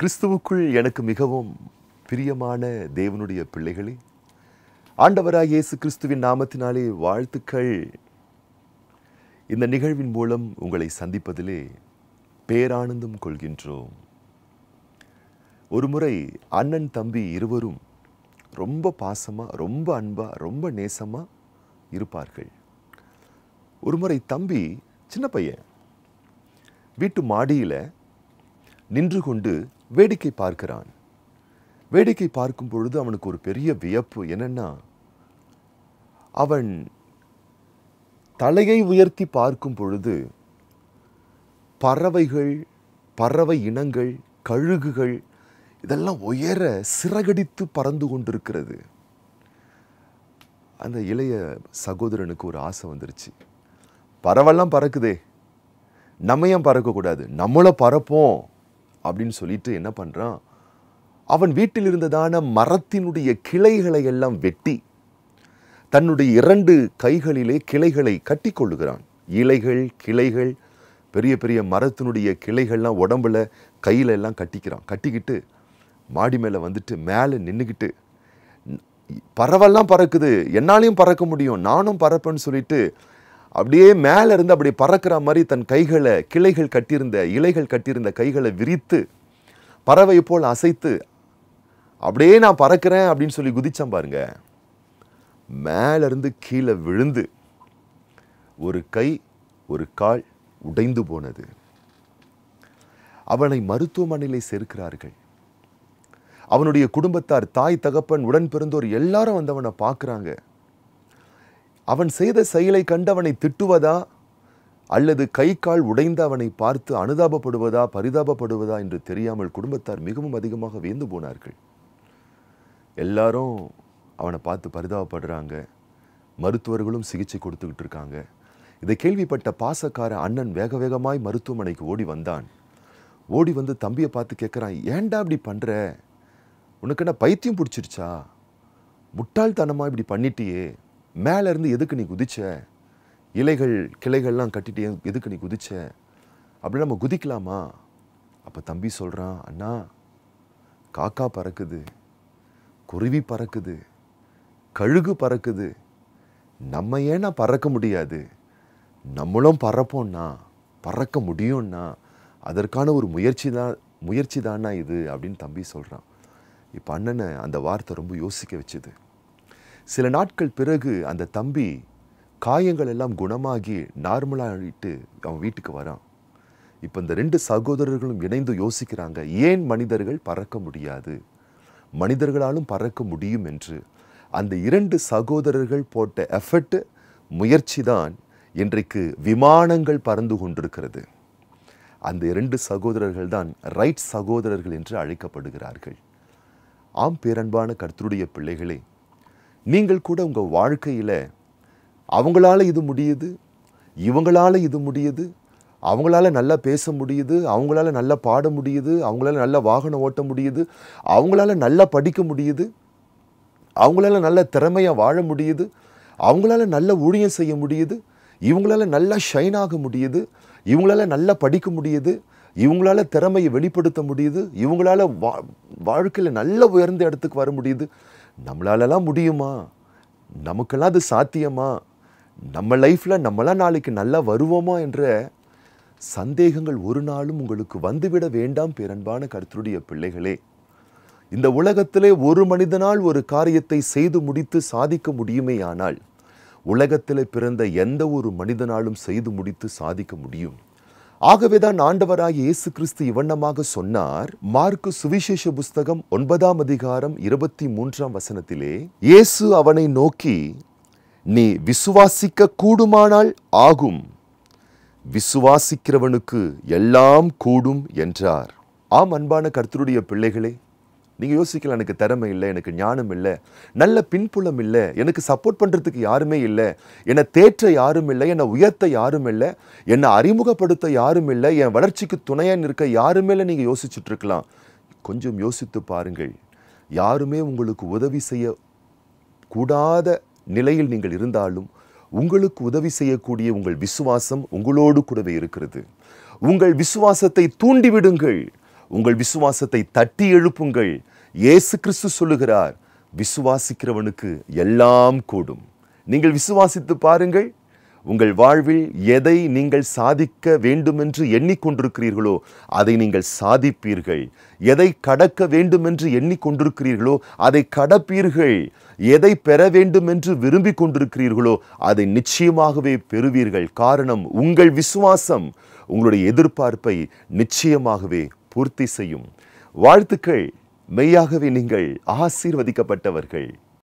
கிறிஸ்துவுக்குள் எனக்கு மிகவும் பிரியமான தேவனுடைய பிள்ளைகளே ஆண்டவராக இயேசு கிறிஸ்துவின் நாமத்தினாலே வாழ்த்துக்கள் இந்த நிகழ்வின் மூலம் உங்களை சந்திப்பதிலே பேரானந்தம் கொள்கின்றோம் ஒருமுறை அண்ணன் தம்பி இருவரும் ரொம்ப பாசமாக ரொம்ப அன்பாக ரொம்ப நேசமாக இருப்பார்கள் ஒருமுறை தம்பி சின்ன பையன் வீட்டு மாடியில் நின்று கொண்டு வேடிக்கை பார்க்கிறான் வேடிக்கை பார்க்கும் பொழுது அவனுக்கு ஒரு பெரிய வியப்பு என்னென்னா அவன் தலையை உயர்த்தி பார்க்கும் பொழுது பறவைகள் பறவை இனங்கள் கழுகுகள் இதெல்லாம் உயர சிறகடித்து பறந்து கொண்டிருக்கிறது அந்த இளைய சகோதரனுக்கு ஒரு ஆசை வந்துருச்சு பறவைலாம் பறக்குதே நம்ம ஏன் பறக்கக்கூடாது நம்மளை பறப்போம் அப்படின்னு சொல்லிட்டு என்ன பண்ணுறான் அவன் வீட்டில் இருந்ததான மரத்தினுடைய கிளைகளை எல்லாம் வெட்டி தன்னுடைய இரண்டு கைகளிலே கிளைகளை கட்டி கொள்ளுகிறான் இலைகள் கிளைகள் பெரிய பெரிய மரத்தினுடைய கிளைகள்லாம் உடம்புல கையில் எல்லாம் கட்டிக்கிறான் கட்டிக்கிட்டு மாடி மேலே வந்துட்டு மேலே நின்றுக்கிட்டு பறவெல்லாம் பறக்குது என்னாலையும் பறக்க முடியும் நானும் பறப்பேன்னு சொல்லிட்டு அப்படியே மேலே இருந்து அப்படி பறக்கிற மாதிரி தன் கைகளை கிளைகள் கட்டியிருந்த இலைகள் கட்டியிருந்த கைகளை விரித்து பறவை போல் அசைத்து அப்படியே நான் பறக்கிறேன் அப்படின்னு சொல்லி குதிச்சேன் பாருங்க மேலேருந்து கீழே விழுந்து ஒரு கை ஒரு கால் உடைந்து போனது அவனை மருத்துவமனையில் சேர்க்கிறார்கள் அவனுடைய குடும்பத்தார் தாய் தகப்பன் உடன் பிறந்தோர் எல்லாரும் வந்து அவனை பார்க்குறாங்க அவன் செய்த செயலை கண்டவனை திட்டுவதா அல்லது கை கால் உடைந்து அவனை பார்த்து அனுதாபப்படுவதா பரிதாபப்படுவதா என்று தெரியாமல் குடும்பத்தார் மிகவும் அதிகமாக வேந்து போனார்கள் எல்லாரும் அவனை பார்த்து பரிதாபப்படுறாங்க மருத்துவர்களும் சிகிச்சை கொடுத்துக்கிட்டு இருக்காங்க இதை கேள்விப்பட்ட பாசக்கார அண்ணன் வேக வேகமாய் மருத்துவமனைக்கு ஓடி வந்தான் ஓடி வந்து தம்பியை பார்த்து கேட்குறான் ஏன்டா இப்படி பண்ணுற உனக்கு என்ன பைத்தியம் பிடிச்சிருச்சா முட்டாள்தனமாக இப்படி பண்ணிட்டியே மேலேருந்து எதுக்கு நீ குதிச்ச இலைகள் கிளைகள்லாம் கட்டிட்டு எதுக்கு நீ குதிச்ச அப்படி நம்ம குதிக்கலாமா அப்போ தம்பி சொல்கிறான் அண்ணா காக்கா பறக்குது குருவி பறக்குது கழுகு பறக்குது நம்ம ஏன்னா பறக்க முடியாது நம்மளும் பறப்போம்னா பறக்க முடியும்னா அதற்கான ஒரு முயற்சி தான் முயற்சி தானா இது அப்படின்னு தம்பி சொல்கிறான் இப்போ அண்ணனை அந்த வார்த்தை ரொம்ப யோசிக்க வச்சுது சில நாட்கள் பிறகு அந்த தம்பி காயங்கள் எல்லாம் குணமாகி நார்மலாகிட்டு அவன் வீட்டுக்கு வரான் இப்போ இந்த ரெண்டு சகோதரர்களும் இணைந்து யோசிக்கிறாங்க ஏன் மனிதர்கள் பறக்க முடியாது மனிதர்களாலும் பறக்க முடியும் என்று அந்த இரண்டு சகோதரர்கள் போட்ட எஃபர்ட்டு முயற்சி தான் இன்றைக்கு விமானங்கள் பறந்து கொண்டிருக்கிறது அந்த இரண்டு சகோதரர்கள் தான் ரைட் சகோதரர்கள் என்று அழைக்கப்படுகிறார்கள் ஆம் பேரன்பான கர்த்தருடைய பிள்ளைகளே நீங்கள் கூட உங்கள் வாழ்க்கையில் அவங்களால இது முடியுது இவங்களால இது முடியுது அவங்களால நல்லா பேச முடியுது அவங்களால நல்லா பாட முடியுது அவங்களால நல்லா வாகனம் ஓட்ட முடியுது அவங்களால நல்லா படிக்க முடியுது அவங்களால நல்ல திறமையாக வாழ முடியுது அவங்களால நல்ல ஊழியம் செய்ய முடியுது இவங்களால நல்லா ஷைன் ஆக முடியுது இவங்களால நல்லா படிக்க முடியுது இவங்களால திறமையை வெளிப்படுத்த முடியுது இவங்களால வா வாழ்க்கையில் நல்ல உயர்ந்த இடத்துக்கு வர முடியுது நம்மளாலலாம் முடியுமா நமக்கெல்லாம் அது சாத்தியமா நம்ம லைஃப்பில் நம்மளாம் நாளைக்கு நல்லா வருவோமா என்ற சந்தேகங்கள் ஒரு நாளும் உங்களுக்கு வந்துவிட வேண்டாம் பேரன்பான கருத்துடைய பிள்ளைகளே இந்த உலகத்திலே ஒரு மனிதனால் ஒரு காரியத்தை செய்து முடித்து சாதிக்க முடியுமே ஆனால் உலகத்தில் பிறந்த எந்த ஒரு மனிதனாலும் செய்து முடித்து சாதிக்க முடியும் ஆகவேதான் ஆண்டவராய் இயேசு கிறிஸ்து இவண்ணமாக சொன்னார் மார்க்கு சுவிசேஷ புஸ்தகம் ஒன்பதாம் அதிகாரம் இருபத்தி மூன்றாம் வசனத்திலே இயேசு அவனை நோக்கி நீ விசுவாசிக்க கூடுமானால் ஆகும் விசுவாசிக்கிறவனுக்கு எல்லாம் கூடும் என்றார் ஆம் அன்பான கர்த்தருடைய பிள்ளைகளே நீங்கள் யோசிக்கலாம் எனக்கு திறமை இல்லை எனக்கு ஞானம் இல்லை நல்ல பின்புலம் இல்லை எனக்கு சப்போர்ட் பண்ணுறதுக்கு யாருமே இல்லை என்னை தேற்ற யாரும் இல்லை என்னை உயர்த்த யாரும் இல்லை என்னை அறிமுகப்படுத்த யாரும் இல்லை என் வளர்ச்சிக்கு துணையாக நிற்க யாருமே இல்லை நீங்கள் யோசிச்சுட்டு இருக்கலாம் கொஞ்சம் யோசித்து பாருங்கள் யாருமே உங்களுக்கு உதவி செய்ய கூடாத நிலையில் நீங்கள் இருந்தாலும் உங்களுக்கு உதவி செய்யக்கூடிய உங்கள் விசுவாசம் உங்களோடு கூடவே இருக்கிறது உங்கள் விசுவாசத்தை தூண்டிவிடுங்கள் உங்கள் விசுவாசத்தை தட்டி எழுப்புங்கள் இயேசு கிறிஸ்து சொல்லுகிறார் விசுவாசிக்கிறவனுக்கு எல்லாம் கூடும் நீங்கள் விசுவாசித்து பாருங்கள் உங்கள் வாழ்வில் எதை நீங்கள் சாதிக்க வேண்டுமென்று எண்ணிக்கொண்டிருக்கிறீர்களோ அதை நீங்கள் சாதிப்பீர்கள் எதை கடக்க வேண்டுமென்று எண்ணிக்கொண்டிருக்கிறீர்களோ அதை கடப்பீர்கள் எதை பெற வேண்டுமென்று விரும்பி கொண்டிருக்கிறீர்களோ அதை நிச்சயமாகவே பெறுவீர்கள் காரணம் உங்கள் விசுவாசம் உங்களுடைய எதிர்பார்ப்பை நிச்சயமாகவே பூர்த்தி செய்யும் வாழ்த்துக்கள் மெய்யாகவே நீங்கள் ஆசீர்வதிக்கப்பட்டவர்கள்